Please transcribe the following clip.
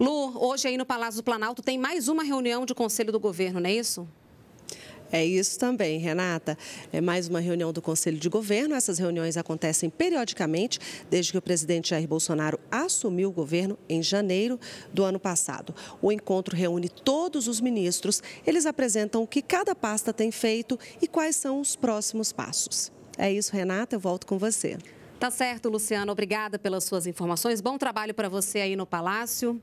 Lu, hoje aí no Palácio do Planalto tem mais uma reunião de conselho do governo, não é isso? É isso também, Renata. É mais uma reunião do Conselho de Governo. Essas reuniões acontecem periodicamente desde que o presidente Jair Bolsonaro assumiu o governo em janeiro do ano passado. O encontro reúne todos os ministros. Eles apresentam o que cada pasta tem feito e quais são os próximos passos. É isso, Renata. Eu volto com você. Tá certo, Luciano. Obrigada pelas suas informações. Bom trabalho para você aí no Palácio.